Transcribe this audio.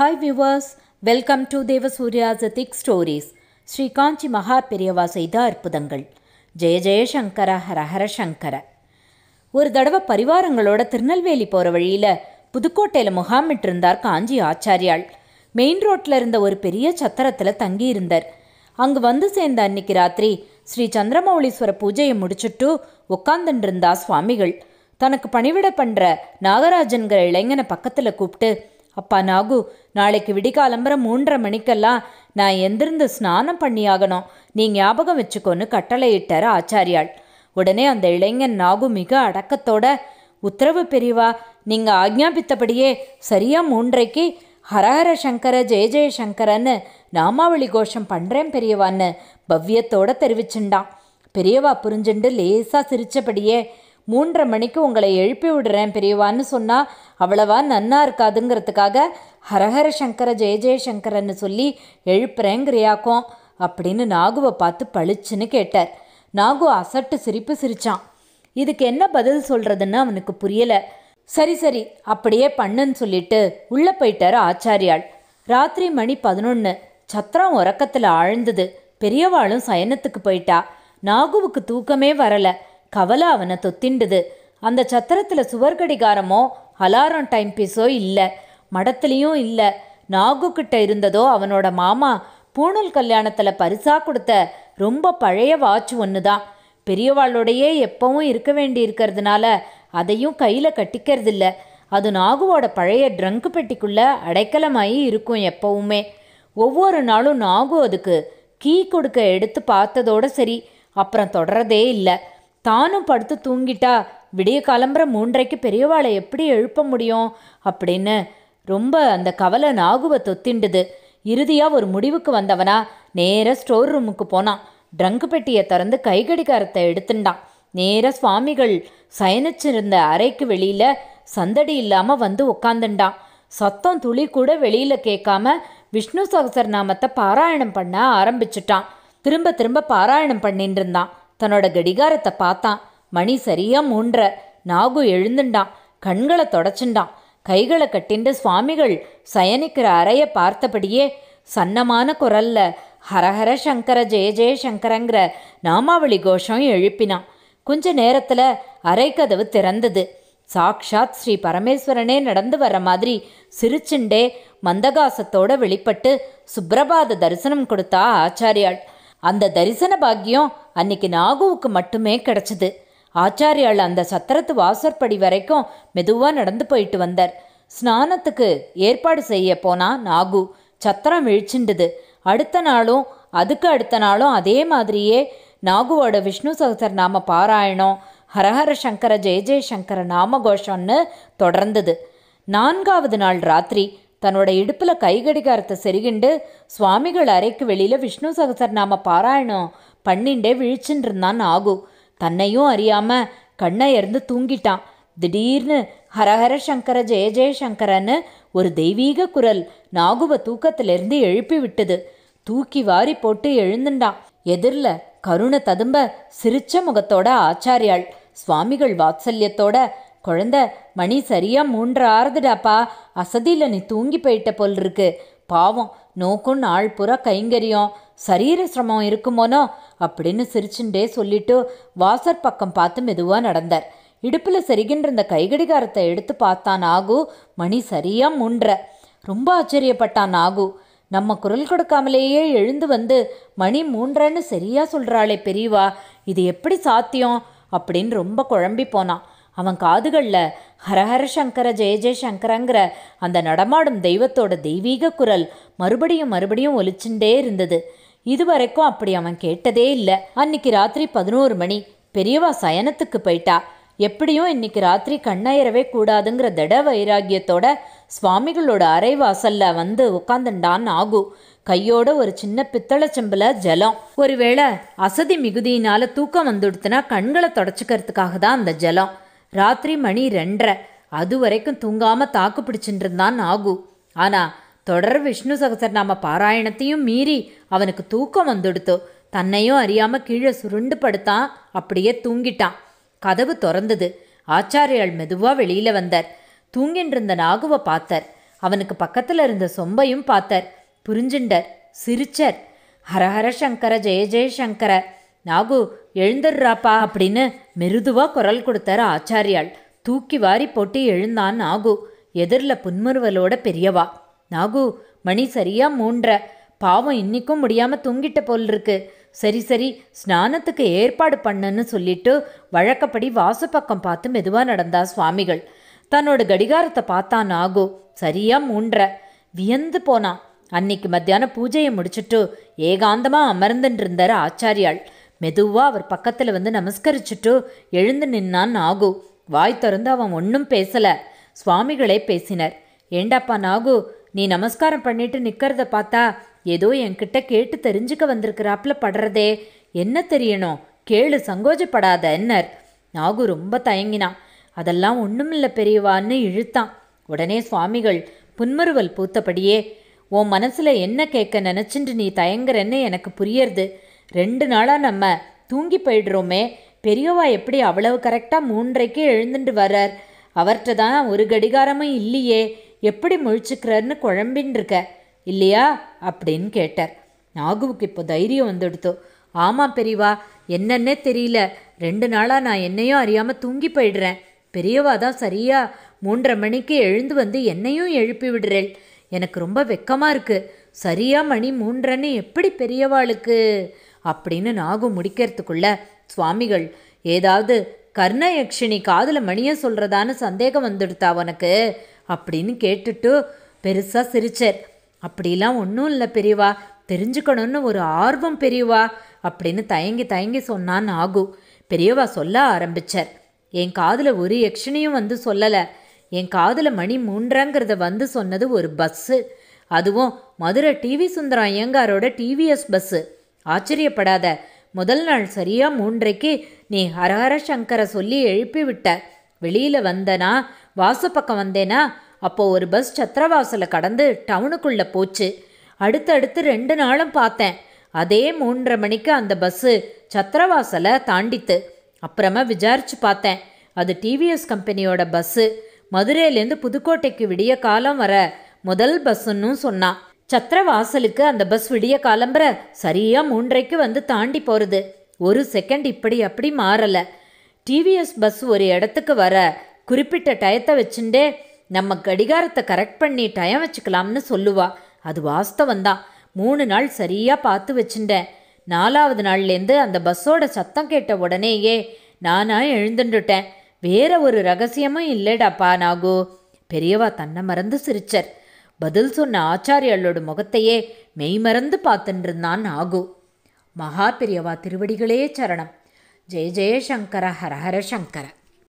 hi viewers welcome to தேவசூர்யாசதிக் stories Sri Kanchi Maha Periyava செய்த அற்புதங்கள் ஜெய ஜெயசங்கர ஹர ஹர சங்கர ஒரு தடவை பரிவாரங்களோட திருநெல்வேலி போகிற வழியில் புதுக்கோட்டையில் முகாமிட்டு இருந்தார் காஞ்சி ஆச்சாரியாள் மெயின் ரோட்டில் இருந்த ஒரு பெரிய சத்திரத்தில் தங்கியிருந்தார் அங்கு வந்து சேர்ந்த அன்னைக்கு ராத்திரி ஸ்ரீ சந்திரமௌலீஸ்வர பூஜையை முடிச்சுட்டு உட்காந்துருந்தா சுவாமிகள் தனக்கு பணிவிட பண்ணுற நாகராஜன்கிற இளைஞனை பக்கத்தில் கூப்பிட்டு அப்பா நாகு நாளைக்கு விடிகாலம்பரம் மூன்றரை மணிக்கெல்லாம் நான் எந்திருந்து ஸ்நானம் பண்ணியாகணும் நீ ஞாபகம் வச்சுக்கோன்னு கட்டளையிட்டார் ஆச்சாரியாள் உடனே அந்த இளைஞன் நாகு மிக அடக்கத்தோட உத்தரவு பெரியவா நீங்கள் ஆக்ஞாபித்தபடியே சரியா மூன்றைக்கு ஹரஹர சங்கர ஜெய ஜெயசங்கரன்னு நாமாவளி கோஷம் பண்ணுறேன் பெரியவான்னு பவ்யத்தோட தெரிவிச்சுண்டான் பெரியவா புரிஞ்சுண்டு லேசாக சிரித்தபடியே மூன்றரை மணிக்கு உங்களை எழுப்பி விடுறேன் பெரியவான்னு சொன்னால் அவ்வளவா நன்னா இருக்காதுங்கிறதுக்காக ஹரஹர சங்கர ஜெய ஜெயசங்கரன்னு சொல்லி எழுப்புறேங்கிறியாக்கும் அப்படின்னு நாகுவை பார்த்து பளிச்சுன்னு கேட்டார் நாகு அசட்டு சிரிப்பு சிரிச்சான் இதுக்கு என்ன பதில் சொல்றதுன்னு அவனுக்கு புரியல சரி சரி அப்படியே பண்ணுன்னு சொல்லிட்டு உள்ளே போயிட்டாரு ஆச்சாரியாள் ராத்திரி மணி பதினொன்று சத்திரம் உறக்கத்தில் ஆழ்ந்தது பெரியவாளும் சயனத்துக்கு போயிட்டா நாகுவுக்கு தூக்கமே வரலை கவலை அவனை தொத்திண்டுது அந்த சத்திரத்தில் சுவர் கடிகாரமோ அலாரம் டைம் பீஸோ இல்லை மடத்துலேயும் இல்லை நாகுக்கிட்ட இருந்ததோ அவனோட மாமா பூணல் கல்யாணத்தில் பரிசா கொடுத்த ரொம்ப பழைய வாட்ச் ஒன்று தான் பெரியவாளோடையே எப்பவும் இருக்க வேண்டி இருக்கிறதுனால அதையும் கையில் கட்டிக்கிறதில்ல அது நாகுவோட பழைய ட்ரங்க் பெட்டிக்குள்ளே அடைக்கலமாயி இருக்கும் எப்பவுமே ஒவ்வொரு நாளும் நாகு அதுக்கு கீ கொடுக்க எடுத்து பார்த்ததோட சரி அப்புறம் தொடரதே இல்லை தானும் படுத்து தூங்கிட்டா விடிய கிளம்புற மூன்றைக்கு பெரியவாளை எப்படி எழுப்ப முடியும் அப்படின்னு ரொம்ப அந்த கவலை நாகுவை தொத்திண்டுது இறுதியாக ஒரு முடிவுக்கு வந்தவனா நேராக ஸ்டோர் ரூமுக்கு போனான் ட்ரங்கு பெட்டியை திறந்து கைகடிகாரத்தை எடுத்துட்டான் நேராக சுவாமிகள் சயனிச்சிருந்த அறைக்கு வெளியில் சந்தடி இல்லாமல் வந்து உட்காந்துண்டான் சத்தம் துளி கூட வெளியில் கேட்காம விஷ்ணு சகசரநாமத்தை பாராயணம் பண்ண ஆரம்பிச்சிட்டான் திரும்ப திரும்ப பாராயணம் பண்ணிட்டு இருந்தான் தன்னோட கடிகாரத்தை பார்த்தான் மணி சரியா மூன்ற நாகு எழுந்துண்டான் கண்களை தொடச்சுண்டான் கைகளை கட்டிண்டு சுவாமிகள் சயனிக்கிற அறைய பார்த்தபடியே சன்னமான குரல்ல ஹரஹர சங்கர ஜெய ஜெய சங்கரங்கிற நாமாவளி கோஷம் எழுப்பினான் கொஞ்ச நேரத்தில் அரைக்கதவு திறந்தது சாக்ஷாத் ஸ்ரீ பரமேஸ்வரனே நடந்து வர மாதிரி சிரிச்சுண்டே மந்தகாசத்தோட வெளிப்பட்டு சுப்பிரபாத தரிசனம் கொடுத்தா ஆச்சாரியாள் அந்த தரிசன பாக்கியம் அன்னைக்கு நாகுவுக்கு மட்டுமே கிடைச்சது ஆச்சாரியால் அந்த சத்திரத்து வாசற்படி வரைக்கும் மெதுவாக நடந்து போயிட்டு வந்தார் ஸ்நானத்துக்கு ஏற்பாடு செய்ய போனா நாகு சத்திரம் விழிச்சுண்டுது அடுத்த நாளும் அதுக்கு அடுத்த நாளும் அதே மாதிரியே நாகுவோட விஷ்ணு சகசர் நாம பாராயணம் ஹரஹர சங்கர ஜெய சங்கர நாமகோஷம்னு தொடர்ந்தது நான்காவது நாள் ராத்திரி தன்னோட இடுப்பில் கை கடிகாரத்தை செருகிண்டு சுவாமிகள் அறைக்கு வெளியில் விஷ்ணு சகசரநாம பாராயணம் பண்ணிண்டே விழிச்சுன்னு இருந்தான் ஆகு தன்னையும் அறியாமல் கண்ணை இருந்து தூங்கிட்டான் திடீர்னு ஹரஹர சங்கர ஜெய ஜெயசங்கரன்னு ஒரு தெய்வீக குரல் நாகுவ தூக்கத்திலிருந்து எழுப்பி விட்டது தூக்கி வாரி போட்டு எழுந்துண்டான் எதிரில் கருணை ததும்ப சிரிச்ச முகத்தோட ஆச்சாரியாள் சுவாமிகள் வாத்சல்யத்தோட குழந்த மணி சரியாக மூன்று ஆறுதுடாப்பா அசதியில் நீ தூங்கி போயிட்ட போல் இருக்கு பாவம் நோக்கும் நாள் புறா கைங்கரியம் சரீர சிரமம் இருக்குமோனோ அப்படின்னு சிரிச்சுண்டே சொல்லிட்டு வாசற் பக்கம் பார்த்து மெதுவாக நடந்தார் இடுப்பில் செருகின்ற இந்த கைகடிகாரத்தை எடுத்து பார்த்தான் நாகு மணி சரியாக மூன்ற ரொம்ப ஆச்சரியப்பட்டான் நாகு நம்ம குரல் கொடுக்காமலேயே எழுந்து வந்து மணி மூன்றன்னு சரியாக சொல்கிறாளே பெரியவா இது எப்படி சாத்தியம் அப்படின்னு ரொம்ப குழம்பி போனான் அவன் காதுகளில் ஹரஹர சங்கர ஜெய ஜெய சங்கரங்கிற அந்த நடமாடும் தெய்வத்தோட தெய்வீக குரல் மறுபடியும் மறுபடியும் ஒலிச்சுட்டே இருந்தது இதுவரைக்கும் அப்படி அவன் கேட்டதே இல்லை அன்னைக்கு ராத்திரி பதினோரு மணி பெரியவா சயனத்துக்கு போயிட்டா எப்படியும் இன்னைக்கு ராத்திரி கண்ணாயிரவே கூடாதுங்கிற திட வைராகியத்தோட சுவாமிகளோட அரைவாசல்ல வந்து உட்காந்துண்டான் ஆகு கையோட ஒரு சின்ன பித்தளை செம்பில் ஜலம் ஒருவேளை அசதி மிகுதியினால தூக்கம் வந்துடுத்துனா கண்களை தொடச்சிக்கிறதுக்காக தான் அந்த ஜலம் ராத்திரி மணி ரெண்டரை அது வரைக்கும் தூங்காமல் தாக்கு பிடிச்சின்றிருந்தான் நாகு ஆனால் தொடர் விஷ்ணு சகசரநாம பாராயணத்தையும் மீறி அவனுக்கு தூக்கம் வந்துடுத்து தன்னையும் அறியாமல் கீழே சுருண்டு படுத்தான் அப்படியே தூங்கிட்டான் கதவு திறந்தது ஆச்சாரியால் மெதுவாக வெளியில் வந்தார் தூங்கின்றிருந்த நாகுவை பார்த்தார் அவனுக்கு பக்கத்தில் இருந்த சொம்பையும் பார்த்தார் புரிஞ்சுண்டர் சிரிச்சர் ஹரஹர சங்கர ஜெய ஜெய சங்கர நாகு எழுந்துடுறாப்பா அப்படின்னு மிருதுவாக குரல் கொடுத்தார் ஆச்சாரியால் தூக்கி வாரி போட்டு எழுந்தான் நாகு எதிரில் புன்முறுவலோட பெரியவா நாகு மணி சரியாக மூன்ற பாவம் இன்னிக்கும் முடியாமல் தூங்கிட்ட போல் இருக்கு சரி சரி ஸ்நானத்துக்கு ஏற்பாடு பண்ணுன்னு சொல்லிட்டு வழக்கப்படி வாசு பக்கம் பார்த்து மெதுவாக நடந்தா சுவாமிகள் தன்னோட கடிகாரத்தை பார்த்தான் நாகு சரியாக மூன்ற வியந்து போனான் அன்னைக்கு மத்தியானம் பூஜையை முடிச்சுட்டு ஏகாந்தமாக அமர்ந்துட்டு இருந்தார் ஆச்சாரியாள் மெதுவாக அவர் பக்கத்தில் வந்து நமஸ்கரிச்சுட்டு எழுந்து நின்னான் நாகு வாய் திறந்து அவன் ஒன்றும் பேசலை சுவாமிகளே பேசினர் ஏண்டாப்பா நாகு நீ நமஸ்காரம் பண்ணிட்டு நிற்கிறத பார்த்தா ஏதோ என்கிட்ட கேட்டு தெரிஞ்சுக்க வந்திருக்கிறாப்ல படுறதே என்ன தெரியணும் கேளு சங்கோஜப்படாத என்னர் நாகு ரொம்ப தயங்கினான் அதெல்லாம் ஒன்றும் இல்லை பெரியவான்னு இழுத்தான் உடனே சுவாமிகள் புன்மருவல் பூத்தபடியே உன் மனசில் என்ன கேட்க நினச்சிட்டு நீ தயங்குறன்னு எனக்கு புரியறது ரெண்டு நாளாக நம்ம தூங்கி போயிடுறோமே பெரியவா எப்படி அவ்வளவு கரெக்டாக மூன்றைக்கே எழுந்துட்டு வர்றார் அவர்கிட்ட தான் ஒரு கடிகாரமும் இல்லையே எப்படி முழிச்சுக்கிறார்னு குழம்பின்னு இருக்க இல்லையா அப்படின்னு கேட்டார் நாகுவுக்கு இப்போ தைரியம் வந்துடுத்தோ ஆமாம் பெரியவா என்னன்னே தெரியல ரெண்டு நாளாக நான் என்னையும் அறியாமல் தூங்கி போயிடுறேன் பெரியவா தான் சரியா மூன்றரை மணிக்கு எழுந்து வந்து என்னையும் எழுப்பி விடுறேள் எனக்கு ரொம்ப வெக்கமாக இருக்குது சரியா மணி மூன்றன்னு எப்படி பெரியவாளுக்கு அப்படின்னு நாகு முடிக்கிறதுக்குள்ள சுவாமிகள் ஏதாவது கர்ண யக்ஷினி காதில் மணிய சொல்கிறதான்னு சந்தேகம் வந்துடுத்தா உனக்கு அப்படின்னு கேட்டுட்டு பெருசாக சிரிச்சர் அப்படிலாம் ஒன்றும் இல்லை பெரியவா தெரிஞ்சுக்கணும்னு ஒரு ஆர்வம் பெரியவா அப்படின்னு தயங்கி தயங்கி சொன்னான் நாகு பெரியவா சொல்ல ஆரம்பிச்சார் என் காதில் ஒரு யக்ஷினியும் வந்து சொல்லலை என் காதில் மணி மூன்றாங்கிறத வந்து சொன்னது ஒரு பஸ்ஸு அதுவும் மதுரை டிவி சுந்தரம் ஐயங்காரோட டிவிஎஸ் பஸ்ஸு ஆச்சரியப்படாத முதல் நாள் சரியா மூன்றைக்கு நீ ஹரஹர சங்கர சொல்லி எழுப்பி விட்ட வெளியில் வந்தனா வாசு பக்கம் வந்தேனா அப்போ ஒரு பஸ் சத்திரவாசல கடந்து டவுனுக்குள்ளே போச்சு அடுத்தடுத்து ரெண்டு நாளும் பார்த்தேன் அதே மூன்றரை மணிக்கு அந்த பஸ்ஸு சத்திரவாசலை தாண்டித்து அப்புறமா விசாரிச்சு பார்த்தேன் அது டிவிஎஸ் கம்பெனியோட பஸ்ஸு மதுரையிலேருந்து புதுக்கோட்டைக்கு விடிய காலம் வர முதல் பஸ்ஸுன்னு சொன்னான் சத்திரவாசலுக்கு அந்த பஸ் விடிய காலம்புற சரியாக மூன்றைக்கு வந்து தாண்டி போகிறது ஒரு செகண்ட் இப்படி அப்படி மாறலை டிவிஎஸ் பஸ் ஒரு இடத்துக்கு வர குறிப்பிட்ட டயத்தை வச்சுட்டே நம்ம கடிகாரத்தை கரெக்ட் பண்ணி டயம் வச்சுக்கலாம்னு சொல்லுவா அது வாஸ்தவந்தான் மூணு நாள் சரியாக பார்த்து வச்சுட்டேன் நாலாவது நாள்லேருந்து அந்த பஸ்ஸோட சத்தம் கேட்ட உடனேயே நானா எழுந்துட்டுட்டேன் வேற ஒரு ரகசியமும் இல்லைடாப்பா நாகு பெரியவா தன்னை மறந்து சிரிச்சர் பதில் சொன்ன ஆச்சாரியாளோட முகத்தையே மெய்மறந்து பார்த்துன்றிருந்தான் நாகு மகா பெரியவா திருவடிகளே சரணம் ஜெய ஹர ஹரஹர சங்கர